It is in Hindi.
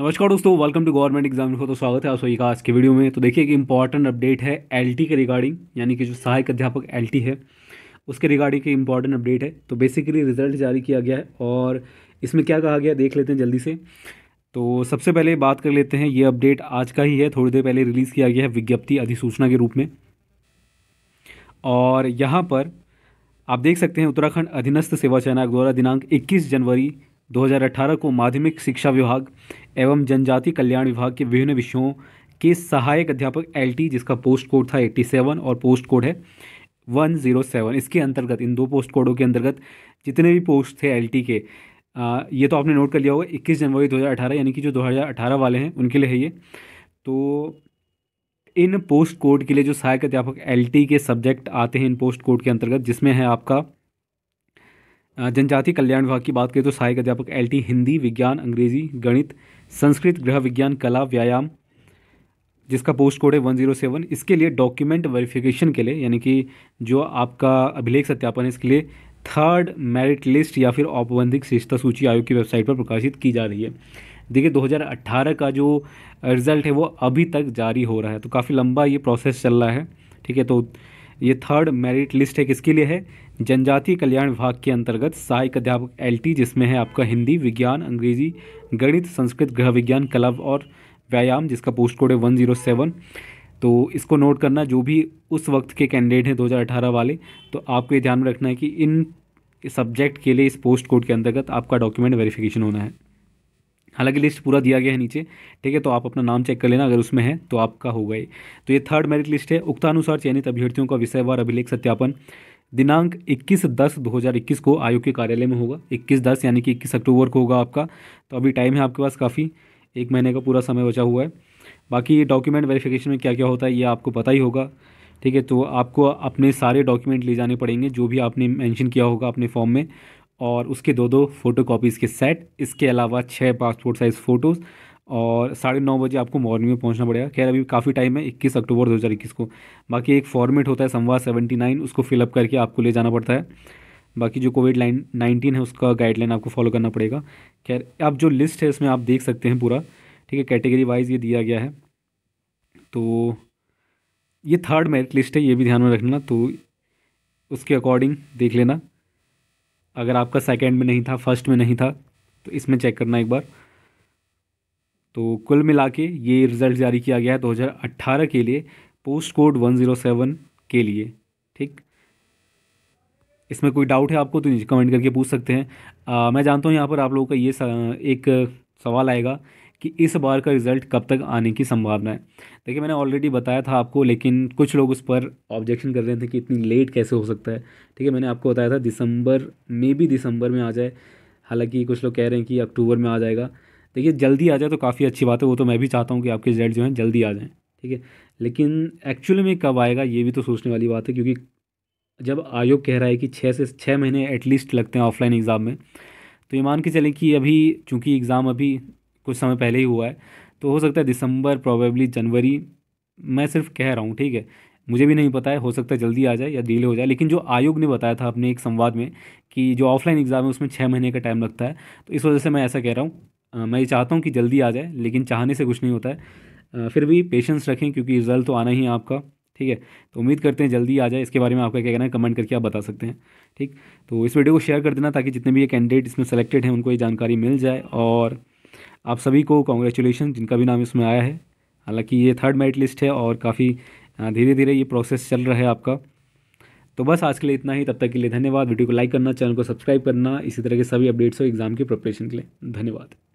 नमस्कार दोस्तों वेलकम टू गवर्नमेंट एग्जाम को तो स्वागत है आप सभी का आज के वीडियो में तो देखिए एक इंपॉर्टेंट अपडेट है एलटी के रिगार्डिंग यानी कि जो सहायक अध्यापक एलटी है उसके रिगार्डिंग एक इंपॉर्टेंट अपडेट है तो बेसिकली रिजल्ट जारी किया गया है और इसमें क्या कहा गया देख लेते हैं जल्दी से तो सबसे पहले बात कर लेते हैं ये अपडेट आज का ही है थोड़ी देर पहले रिलीज़ किया गया है विज्ञप्ति अधिसूचना के रूप में और यहाँ पर आप देख सकते हैं उत्तराखंड अधीनस्थ सेवा चयन आयोग द्वारा दिनांक 21 जनवरी 2018 को माध्यमिक शिक्षा विभाग एवं जनजाति कल्याण विभाग के विभिन्न विषयों के सहायक अध्यापक एलटी जिसका पोस्ट कोड था 87 और पोस्ट कोड है 107 इसके अंतर्गत इन दो पोस्ट कोडों के अंतर्गत जितने भी पोस्ट थे एलटी के आ, ये तो आपने नोट कर लिया होगा 21 जनवरी 2018 यानी कि जो 2018 वाले हैं उनके लिए है ये तो इन पोस्ट कोड के लिए जो सहायक अध्यापक एल के सब्जेक्ट आते हैं इन पोस्ट कोड के अंतर्गत जिसमें है आपका जनजाति कल्याण विभाग की बात करें तो सहायक अध्यापक एल हिंदी विज्ञान अंग्रेजी गणित संस्कृत गृह विज्ञान कला व्यायाम जिसका पोस्ट कोड है वन जीरो सेवन इसके लिए डॉक्यूमेंट वेरिफिकेशन के लिए यानी कि जो आपका अभिलेख सत्यापन है इसके लिए थर्ड मेरिट लिस्ट या फिर औपबंधिक शिष्टा सूची आयोग की वेबसाइट पर प्रकाशित की जा रही है देखिए 2018 का जो रिज़ल्ट है वो अभी तक जारी हो रहा है तो काफ़ी लंबा ये प्रोसेस चल रहा है ठीक है तो ये थर्ड मेरिट लिस्ट है किसके लिए है जनजातीय कल्याण विभाग के अंतर्गत सहायक अध्यापक एलटी जिसमें है आपका हिंदी विज्ञान अंग्रेजी गणित संस्कृत गृह विज्ञान क्लब और व्यायाम जिसका पोस्ट कोड है वन जीरो सेवन तो इसको नोट करना जो भी उस वक्त के कैंडिडेट हैं 2018 वाले तो आपको ये ध्यान में रखना है कि इन सब्जेक्ट के लिए इस पोस्ट कोड के अंतर्गत आपका डॉक्यूमेंट वेरिफिकेशन होना है हालांकि लिस्ट पूरा दिया गया है नीचे ठीक है तो आप अपना नाम चेक कर लेना अगर उसमें है तो आपका होगा गए तो ये थर्ड मेरिट लिस्ट है उक्तानुसार चयनित अभ्यर्थियों का विषय अभिलेख सत्यापन दिनांक 21 दस 2021 को आयोग के कार्यालय में होगा 21 दस यानी कि 21 अक्टूबर को होगा आपका तो अभी टाइम है आपके पास काफ़ी एक महीने का पूरा समय बचा हुआ है बाकी डॉक्यूमेंट वेरिफिकेशन में क्या क्या होता है ये आपको पता ही होगा ठीक है तो आपको अपने सारे डॉक्यूमेंट ले जाने पड़ेंगे जो भी आपने मैंशन किया होगा अपने फॉर्म में और उसके दो दो फोटो कॉपीज़ के सेट इसके अलावा छः पासपोर्ट साइज़ फ़ोटोज़ और साढ़े नौ बजे आपको मॉर्निंग में पहुंचना पड़ेगा खैर अभी काफ़ी टाइम है इक्कीस अक्टूबर इक्कीस को बाकी एक फॉर्मेट होता है संवाद नाइन उसको फिलअप करके आपको ले जाना पड़ता है बाकी जो कोविड लाइन नाइनटीन है उसका गाइडलाइन आपको फॉलो करना पड़ेगा खैर आप जो लिस्ट है इसमें आप देख सकते हैं पूरा ठीक है कैटेगरी वाइज ये दिया गया है तो ये थर्ड मेरिट लिस्ट है ये भी ध्यान में रखना तो उसके अकॉर्डिंग देख लेना अगर आपका सेकेंड में नहीं था फर्स्ट में नहीं था तो इसमें चेक करना एक बार तो कुल मिला के ये रिज़ल्ट जारी किया गया है 2018 के लिए पोस्ट कोड 107 के लिए ठीक इसमें कोई डाउट है आपको तो नीचे कमेंट करके पूछ सकते हैं आ, मैं जानता हूँ यहाँ पर आप लोगों का ये सा, एक सवाल आएगा कि इस बार का रिज़ल्ट कब तक आने की संभावना है देखिए मैंने ऑलरेडी बताया था आपको लेकिन कुछ लोग उस पर ऑब्जेक्शन कर रहे थे कि इतनी लेट कैसे हो सकता है ठीक है मैंने आपको बताया था दिसंबर मे भी दिसंबर में आ जाए हालांकि कुछ लोग कह रहे हैं कि अक्टूबर में आ जाएगा देखिए जल्दी आ जाए तो काफ़ी अच्छी बात है वो तो मैं भी चाहता हूँ कि आपके रिजल्ट जो हैं जल्दी आ जाएँ ठीक है लेकिन एक्चुअली में कब आएगा ये भी तो सोचने वाली बात है क्योंकि जब आयोग कह रहा है कि छः से छः महीने एटलीस्ट लगते हैं ऑफलाइन एग्ज़ाम में तो ये मान के चलें कि अभी चूँकि एग्ज़ाम अभी कुछ समय पहले ही हुआ है तो हो सकता है दिसंबर प्रोबेबली जनवरी मैं सिर्फ कह रहा हूँ ठीक है मुझे भी नहीं पता है हो सकता है जल्दी आ जाए या डीले हो जाए लेकिन जो आयोग ने बताया था अपने एक संवाद में कि जो ऑफलाइन एग्ज़ाम है उसमें छः महीने का टाइम लगता है तो इस वजह से मैं ऐसा कह रहा हूँ मैं ये चाहता हूँ कि जल्दी आ जाए लेकिन चाहने से कुछ नहीं होता है फिर भी पेशेंस रखें क्योंकि रिज़ल्ट तो आना ही है आपका ठीक है तो उम्मीद करते हैं जल्दी आ जाए इसके बारे में आपका क्या कहना है कमेंट करके आप बता सकते हैं ठीक तो इस वीडियो को शेयर कर देना ताकि जितने भी ये कैंडिडेट इसमें सेलेक्टेड हैं उनको ये जानकारी मिल जाए और आप सभी को कॉन्ग्रेचुलेशन जिनका भी नाम इसमें आया है हालाँकि ये थर्ड मेरिट लिस्ट है और काफ़ी धीरे धीरे ये प्रोसेस चल रहा है आपका तो बस आज के लिए इतना ही तब तक के लिए धन्यवाद वीडियो को लाइक करना चैनल को सब्सक्राइब करना इसी तरह के सभी अपडेट्स और एग्ज़ाम के प्रिपरेशन के लिए धन्यवाद